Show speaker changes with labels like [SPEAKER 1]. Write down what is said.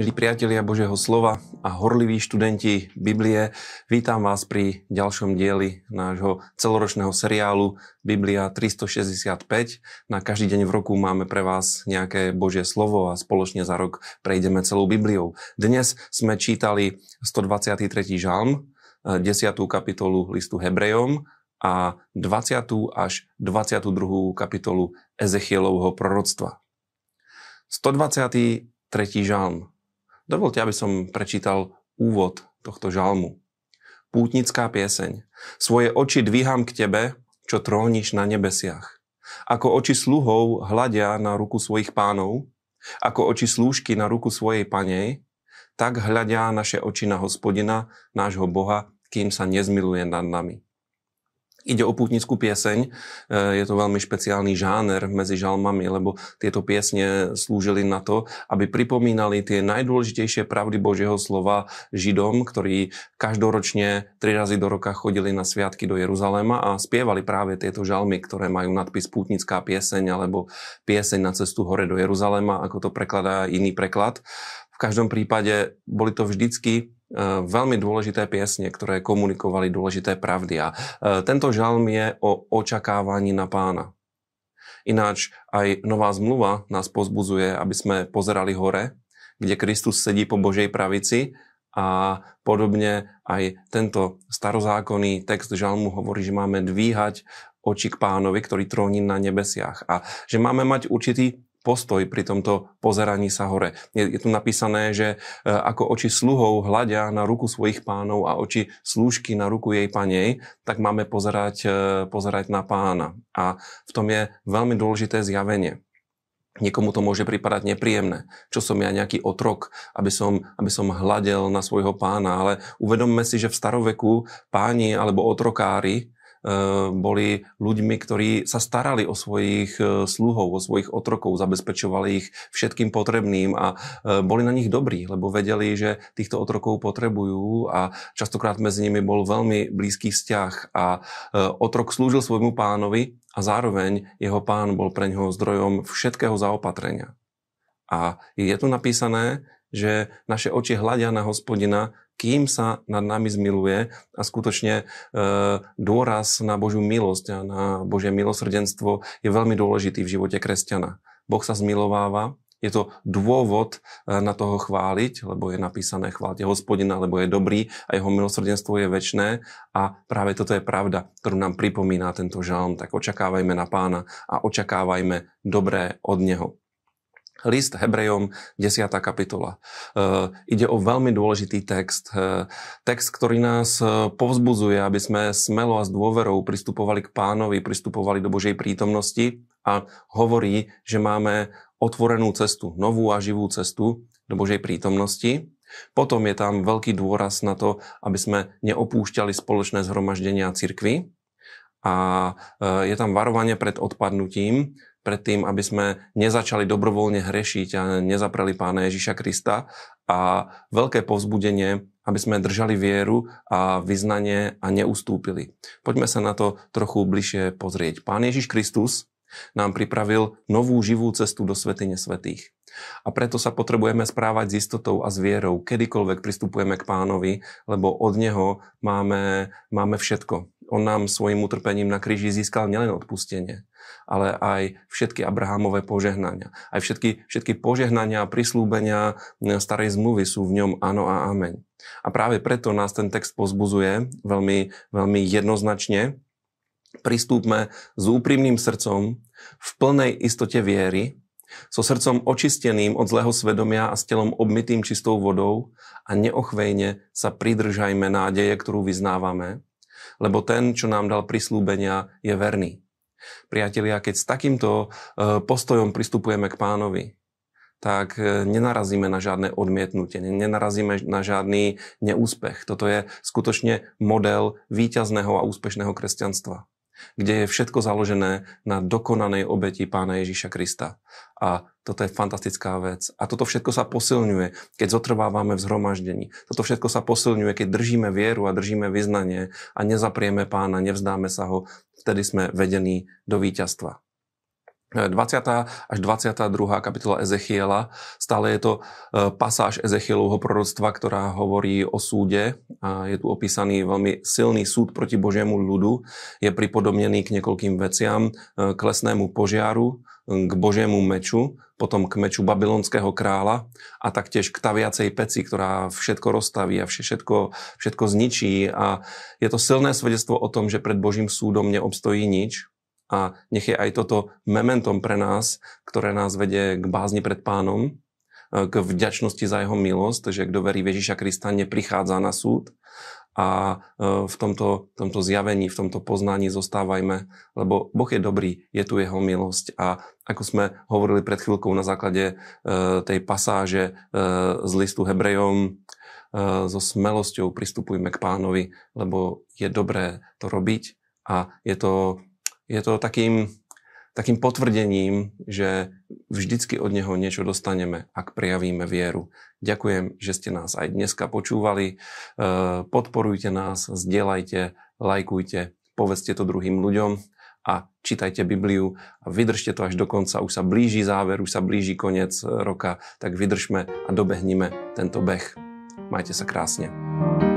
[SPEAKER 1] Milí priatelia Božieho slova a horliví študenti Biblie, vítam vás pri ďalšom dieli nášho celoročného seriálu Biblia 365. Na každý deň v roku máme pre vás nejaké Božie slovo a spoločne za rok prejdeme celou Bibliou. Dnes sme čítali 123. žalm, 10. kapitolu listu Hebrejom a 20. až 22. kapitolu Ezechielovho proroctva. 123. žalm Dovolte, aby som prečítal úvod tohto žalmu. Pútnická pieseň. Svoje oči dvíham k tebe, čo tróniš na nebesiach. Ako oči sluhov hľadia na ruku svojich pánov, ako oči slúžky na ruku svojej panej, tak hľadia naše oči na hospodina, nášho Boha, kým sa nezmiluje nad nami. Ide o pútnickú pieseň, e, je to veľmi špeciálny žáner medzi žalmami, lebo tieto piesne slúžili na to, aby pripomínali tie najdôležitejšie pravdy Božieho slova Židom, ktorí každoročne tri razy do roka chodili na sviatky do Jeruzaléma a spievali práve tieto žalmy, ktoré majú nadpis Pútnická pieseň alebo Pieseň na cestu hore do Jeruzaléma, ako to prekladá iný preklad. V každom prípade boli to vždycky E, veľmi dôležité piesne, ktoré komunikovali dôležité pravdy. A e, tento žalm je o očakávaní na pána. Ináč aj nová zmluva nás pozbuzuje, aby sme pozerali hore, kde Kristus sedí po Božej pravici a podobne aj tento starozákonný text žalmu hovorí, že máme dvíhať oči k pánovi, ktorý tróni na nebesiach a že máme mať určitý postoj pri tomto pozeraní sa hore. Je, je tu napísané, že e, ako oči sluhov hľadia na ruku svojich pánov a oči slúžky na ruku jej panej, tak máme pozerať, e, pozerať na pána. A v tom je veľmi dôležité zjavenie. Niekomu to môže pripadať nepríjemné, čo som ja nejaký otrok, aby som, aby som hľadel na svojho pána, ale uvedomme si, že v staroveku páni alebo otrokári Eh, boli ľuďmi, ktorí sa starali o svojich eh, sluhov, o svojich otrokov, zabezpečovali ich všetkým potrebným a eh, boli na nich dobrí, lebo vedeli, že týchto otrokov potrebujú a častokrát medzi nimi bol veľmi blízky vzťah a otrok slúžil svojmu pánovi a zároveň jeho pán bol pre neho zdrojom všetkého zaopatrenia. A je tu napísané, že naše oči hľadia na hospodina kým sa nad nami zmiluje a skutočne e, dôraz na Božiu milosť a na Božie milosrdenstvo je veľmi dôležitý v živote kresťana. Boh sa zmilováva, je to dôvod e, na toho chváliť, lebo je napísané chváľte hospodina, lebo je dobrý a jeho milosrdenstvo je väčné. A práve toto je pravda, ktorú nám pripomína tento žalm. Tak očakávajme na pána a očakávajme dobré od neho. List Hebrejom, 10. kapitola. E, ide o veľmi dôležitý text. E, text, ktorý nás e, povzbudzuje, aby sme smelo a s dôverou pristupovali k pánovi, pristupovali do Božej prítomnosti a hovorí, že máme otvorenú cestu, novú a živú cestu do Božej prítomnosti. Potom je tam veľký dôraz na to, aby sme neopúšťali spoločné zhromaždenia cirkvy, a e, je tam varovanie pred odpadnutím, pred tým, aby sme nezačali dobrovoľne hrešiť a nezapreli pána Ježiša Krista a veľké povzbudenie, aby sme držali vieru a vyznanie a neustúpili. Poďme sa na to trochu bližšie pozrieť. Pán Ježiš Kristus nám pripravil novú živú cestu do Svetyne Svetých. A preto sa potrebujeme správať s istotou a s vierou, kedykoľvek pristupujeme k pánovi, lebo od neho máme, máme všetko on nám svojim utrpením na kríži získal nielen odpustenie, ale aj všetky Abrahamové požehnania. Aj všetky, všetky požehnania a prislúbenia starej zmluvy sú v ňom áno a ameň. A práve preto nás ten text pozbuzuje veľmi, veľmi jednoznačne. Pristúpme s úprimným srdcom v plnej istote viery, so srdcom očisteným od zlého svedomia a s telom obmytým čistou vodou a neochvejne sa pridržajme nádeje, ktorú vyznávame, lebo ten, čo nám dal prislúbenia, je verný. Priatelia, keď s takýmto e, postojom pristupujeme k pánovi, tak e, nenarazíme na žiadne odmietnutie, nenarazíme na žiadny neúspech. Toto je skutočne model výťazného a úspešného kresťanstva kde je všetko založené na dokonanej obeti pána Ježíša Krista. A toto je fantastická vec. A toto všetko sa posilňuje, keď zotrvávame v zhromaždení. Toto všetko sa posilňuje, keď držíme vieru a držíme vyznanie a nezaprieme pána, nevzdáme sa ho, vtedy sme vedení do víťazstva. 20. Eh, až 22. kapitola Ezechiela. Stále je to eh, pasáž Ezechielovho proroctva, ktorá hovorí o súde. Je tu opísaný veľmi silný súd proti Božiemu ľudu. Je pripodobnený k niekoľkým veciam, eh, k lesnému požiaru, k Božiemu meču, potom k meču babylonského kráľa a taktiež k taviacej peci, ktorá všetko rozstaví a všetko, všetko zničí. A je to silné svedectvo o tom, že pred Božím súdom neobstojí nič, a nech je aj toto mementom pre nás, ktoré nás vedie k bázni pred pánom, e, k vďačnosti za jeho milosť, že kto verí Ježiša Krista, neprichádza na súd. A e, v tomto, tomto zjavení, v tomto poznaní zostávajme, lebo Boh je dobrý, je tu jeho milosť. A ako sme hovorili pred chvíľkou na základe e, tej pasáže z listu Hebrejom, so smelosťou pristupujme k pánovi, lebo je dobré to robiť a je to je to takým, takým potvrdením, že vždycky od Neho niečo dostaneme, ak prejavíme vieru. Ďakujem, že ste nás aj dneska počúvali. E, podporujte nás, zdieľajte, lajkujte, povedzte to druhým ľuďom a čítajte Bibliu a vydržte to až do konca. Už sa blíži záver, už sa blíži koniec roka, tak vydržme a dobehnime tento beh. Majte sa krásne. thank you